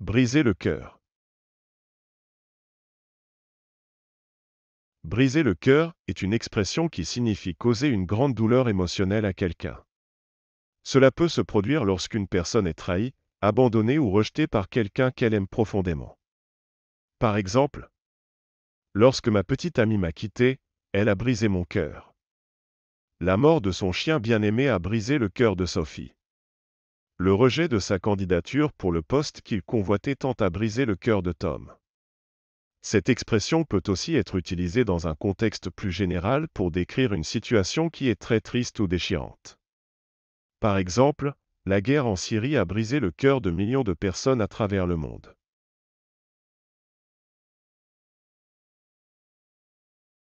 Briser le cœur. Briser le cœur est une expression qui signifie causer une grande douleur émotionnelle à quelqu'un. Cela peut se produire lorsqu'une personne est trahie, abandonnée ou rejetée par quelqu'un qu'elle aime profondément. Par exemple, lorsque ma petite amie m'a quitté, elle a brisé mon cœur. La mort de son chien bien-aimé a brisé le cœur de Sophie. Le rejet de sa candidature pour le poste qu'il convoitait tend à briser le cœur de Tom. Cette expression peut aussi être utilisée dans un contexte plus général pour décrire une situation qui est très triste ou déchirante. Par exemple, la guerre en Syrie a brisé le cœur de millions de personnes à travers le monde.